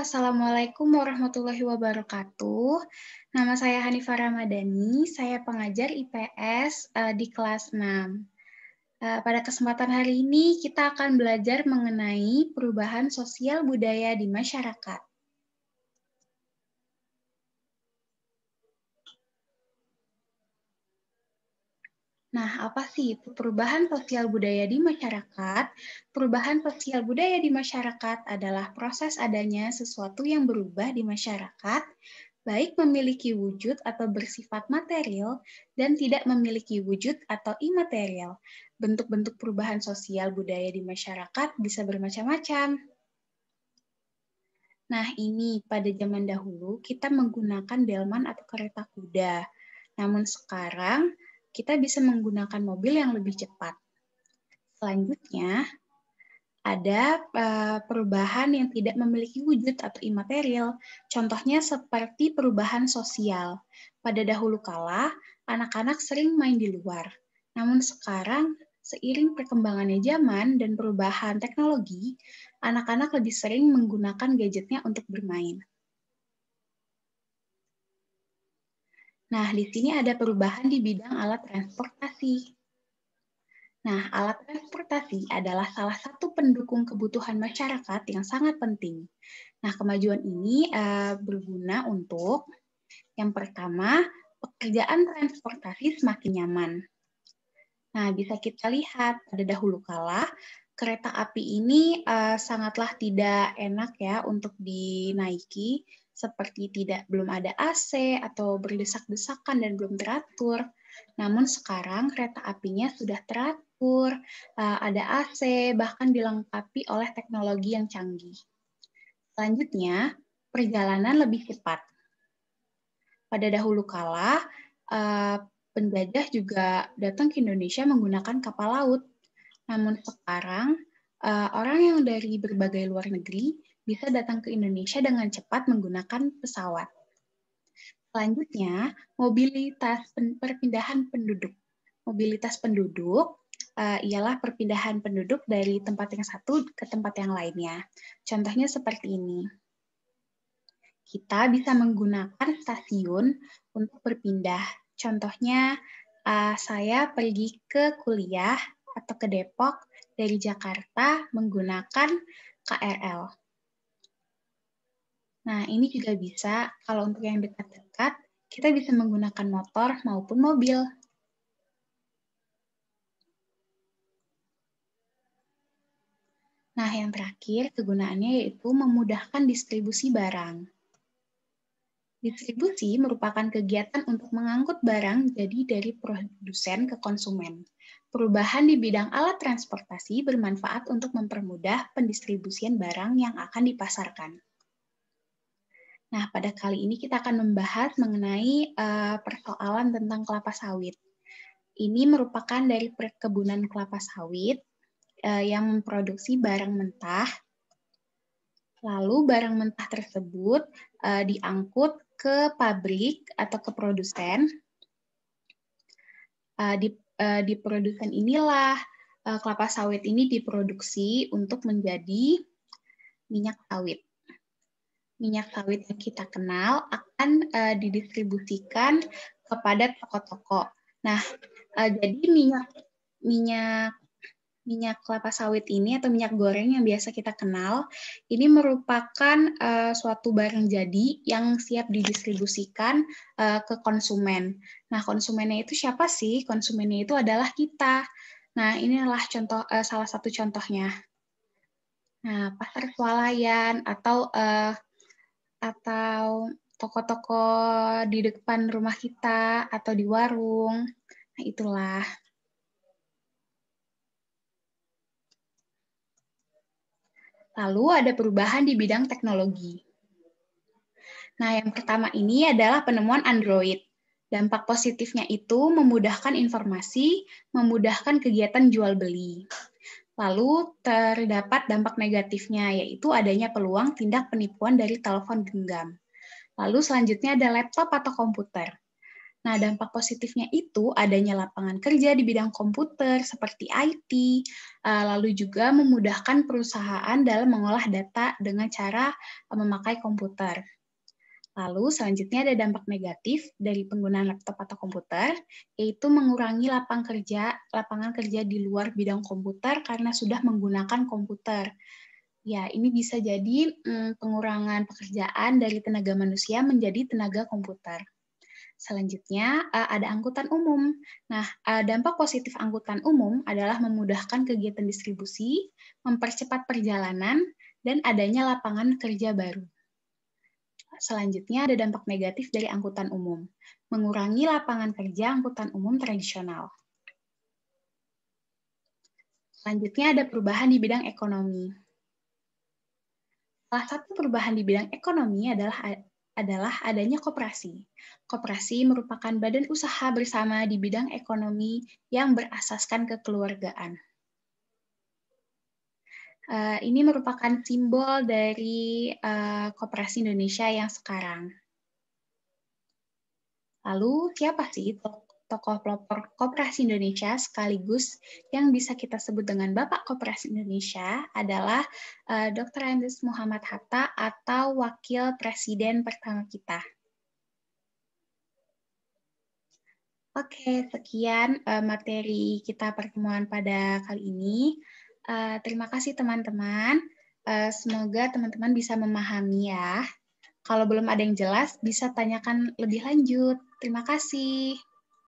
Assalamualaikum warahmatullahi wabarakatuh. Nama saya Hanifah Ramadhani, saya pengajar IPS uh, eh, di kelas 6. Uh, eh, pada kesempatan hari ini kita akan belajar mengenai perubahan sosial budaya di masyarakat. Nah, apa sih perubahan sosial budaya di masyarakat? Perubahan sosial budaya di masyarakat adalah proses adanya sesuatu yang berubah di masyarakat, baik memiliki wujud atau bersifat material dan tidak memiliki wujud atau imaterial. Bentuk-bentuk perubahan sosial budaya di masyarakat bisa bermacam-macam. Nah, ini pada zaman dahulu kita menggunakan delman atau kereta kuda. Namun sekarang kita bisa menggunakan mobil yang lebih cepat. Selanjutnya, ada eh, perubahan yang tidak memiliki wujud atau imaterial, contohnya seperti perubahan sosial. Pada dahulu kala, anak-anak sering main di luar. Namun sekarang, seiring perkembangannya zaman dan perubahan teknologi, anak-anak lebih sering menggunakan gadgetnya untuk bermain. Nah, di sini ada perubahan di bidang alat transportasi. Nah, alat transportasi adalah salah satu pendukung kebutuhan masyarakat yang sangat penting. Nah, kemajuan ini uh, berguna untuk yang pertama, pekerjaan transportasi semakin nyaman. Nah, bisa kita lihat pada dahulu kala kereta api ini uh, sangatlah tidak enak ya untuk dinaiki seperti tidak belum ada AC atau berdesak-desakan dan belum teratur. Namun sekarang kereta apinya sudah teratur, eh, ada AC, bahkan dilengkapi oleh teknologi yang canggih. Selanjutnya, perjalanan lebih cepat. Pada dahulu kala, eh, penjajah juga datang ke Indonesia menggunakan kapal laut. Namun sekarang, eh, orang yang dari berbagai luar negeri bisa datang ke Indonesia dengan cepat menggunakan pesawat. Selanjutnya, mobilitas perpindahan penduduk. Mobilitas penduduk uh, ialah perpindahan penduduk dari tempat yang satu ke tempat yang lainnya. Contohnya seperti ini. Kita bisa menggunakan stasiun untuk berpindah. Contohnya, uh, saya pergi ke kuliah atau ke Depok dari Jakarta menggunakan KRL. Nah, ini juga bisa kalau untuk yang dekat-dekat, kita bisa menggunakan motor maupun mobil. Nah, yang terakhir kegunaannya yaitu memudahkan distribusi barang. Distribusi merupakan kegiatan untuk mengangkut barang jadi dari produsen ke konsumen. Perubahan di bidang alat transportasi bermanfaat untuk mempermudah pendistribusian barang yang akan dipasarkan. Nah, pada kali ini kita akan membahas mengenai uh, persoalan tentang kelapa sawit. Ini merupakan dari perkebunan kelapa sawit uh, yang memproduksi barang mentah. Lalu barang mentah tersebut uh, diangkut ke pabrik atau ke produsen. Uh, di, uh, di produsen inilah uh, kelapa sawit ini diproduksi untuk menjadi minyak sawit minyak sawit yang kita kenal akan uh, didistribusikan kepada toko-toko. Nah, uh, jadi minyak minyak minyak kelapa sawit ini atau minyak goreng yang biasa kita kenal ini merupakan uh, suatu barang jadi yang siap didistribusikan uh, ke konsumen. Nah, konsumennya itu siapa sih? Konsumennya itu adalah kita. Nah, inilah contoh uh, salah satu contohnya. Nah, pasar swalayan atau uh, atau toko-toko di depan rumah kita atau di warung. Nah, itulah. Lalu ada perubahan di bidang teknologi. Nah, yang pertama ini adalah penemuan Android. Dampak positifnya itu memudahkan informasi, memudahkan kegiatan jual beli. Lalu terdapat dampak negatifnya, yaitu adanya peluang tindak penipuan dari telepon genggam. Lalu selanjutnya ada laptop atau komputer. Nah, dampak positifnya itu adanya lapangan kerja di bidang komputer seperti IT, eh, lalu juga memudahkan perusahaan dalam mengolah data dengan cara memakai komputer. Lalu selanjutnya ada dampak negatif dari penggunaan laptop atau komputer, yaitu mengurangi lapang kerja, lapangan kerja di luar bidang komputer karena sudah menggunakan komputer. Ya, ini bisa jadi mm, pengurangan pekerjaan dari tenaga manusia menjadi tenaga komputer. Selanjutnya, eh, ada angkutan umum. Nah, eh, dampak positif angkutan umum adalah memudahkan kegiatan distribusi, mempercepat perjalanan, dan adanya lapangan kerja baru selanjutnya ada dampak negatif dari angkutan umum, mengurangi lapangan kerja angkutan umum tradisional. Selanjutnya ada perubahan di bidang ekonomi. Salah satu perubahan di bidang ekonomi adalah adalah adanya koperasi. Koperasi merupakan badan usaha bersama di bidang ekonomi yang berasaskan kekeluargaan. Eh, ini merupakan simbol dari uh, Koperasi Indonesia yang sekarang. Lalu, siapa sih tokoh pelopor Koperasi Indonesia sekaligus yang bisa kita sebut dengan Bapak Koperasi Indonesia adalah uh, eh, Dr. Andes Muhammad Hatta atau Wakil Presiden pertama kita. Oke, sekian uh, materi kita pertemuan pada kali ini. Eh, terima kasih teman-teman. Uh, semoga teman-teman bisa memahami ya. Kalau belum ada yang jelas, bisa tanyakan lebih lanjut. Terima kasih.